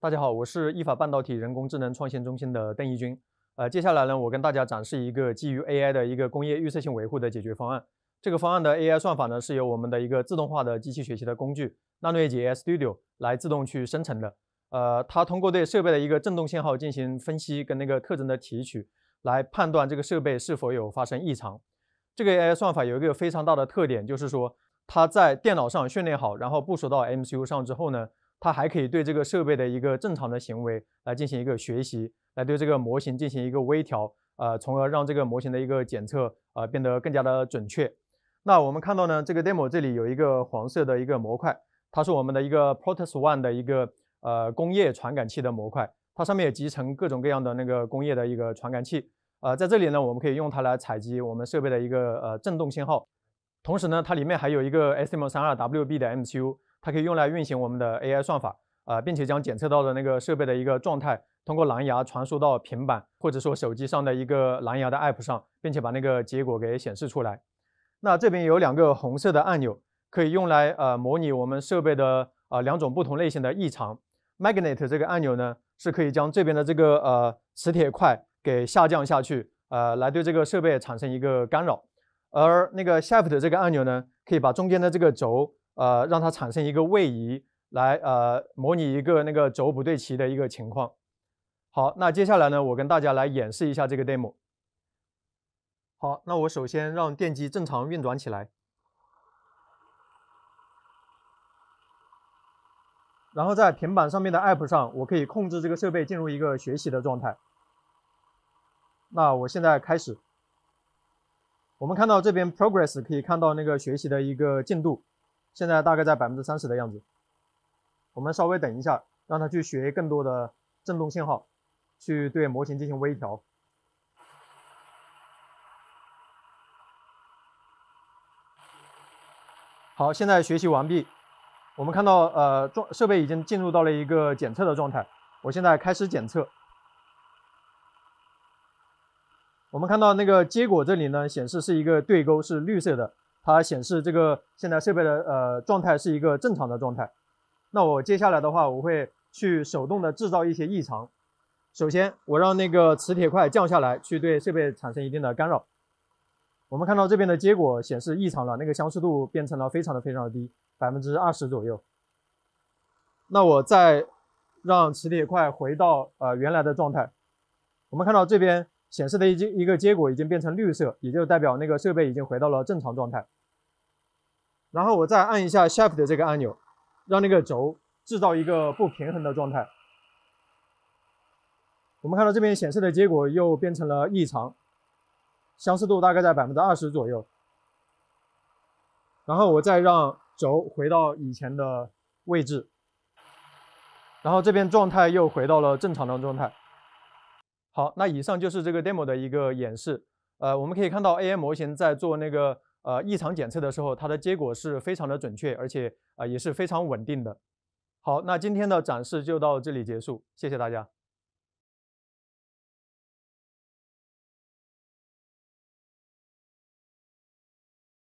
大家好，我是意法半导体人工智能创新中心的邓义军。呃，接下来呢，我跟大家展示一个基于 AI 的一个工业预测性维护的解决方案。这个方案的 AI 算法呢，是由我们的一个自动化的机器学习的工具——纳诺易杰 Studio 来自动去生成的。呃，它通过对设备的一个振动信号进行分析，跟那个特征的提取，来判断这个设备是否有发生异常。这个 AI 算法有一个非常大的特点，就是说它在电脑上训练好，然后部署到 MCU 上之后呢。它还可以对这个设备的一个正常的行为来进行一个学习，来对这个模型进行一个微调，呃，从而让这个模型的一个检测呃变得更加的准确。那我们看到呢，这个 demo 这里有一个黄色的一个模块，它是我们的一个 p r o t o u s One 的一个呃工业传感器的模块，它上面也集成各种各样的那个工业的一个传感器。呃，在这里呢，我们可以用它来采集我们设备的一个呃振动信号，同时呢，它里面还有一个 SM32WB 的 MCU。它可以用来运行我们的 AI 算法，呃，并且将检测到的那个设备的一个状态通过蓝牙传输到平板或者说手机上的一个蓝牙的 App 上，并且把那个结果给显示出来。那这边有两个红色的按钮，可以用来呃模拟我们设备的呃两种不同类型的异常。Magnet 这个按钮呢，是可以将这边的这个呃磁铁块给下降下去，呃，来对这个设备产生一个干扰。而那个 s h i f t 这个按钮呢，可以把中间的这个轴。呃，让它产生一个位移，来呃模拟一个那个轴不对齐的一个情况。好，那接下来呢，我跟大家来演示一下这个 demo。好，那我首先让电机正常运转起来，然后在平板上面的 app 上，我可以控制这个设备进入一个学习的状态。那我现在开始，我们看到这边 progress 可以看到那个学习的一个进度。现在大概在百分之三十的样子，我们稍微等一下，让它去学更多的振动信号，去对模型进行微调。好，现在学习完毕，我们看到呃装设备已经进入到了一个检测的状态，我现在开始检测。我们看到那个结果这里呢，显示是一个对勾，是绿色的。它显示这个现在设备的呃状态是一个正常的状态。那我接下来的话，我会去手动的制造一些异常。首先，我让那个磁铁块降下来，去对设备产生一定的干扰。我们看到这边的结果显示异常了，那个相似度变成了非常的非常的低，百分之二十左右。那我再让磁铁块回到呃原来的状态，我们看到这边显示的一一一个结果已经变成绿色，也就代表那个设备已经回到了正常状态。然后我再按一下 shift 的这个按钮，让那个轴制造一个不平衡的状态。我们看到这边显示的结果又变成了异常，相似度大概在百分之二十左右。然后我再让轴回到以前的位置，然后这边状态又回到了正常的状态。好，那以上就是这个 demo 的一个演示。呃，我们可以看到 AI 模型在做那个。呃，异常检测的时候，它的结果是非常的准确，而且啊也是非常稳定的。好，那今天的展示就到这里结束，谢谢大家。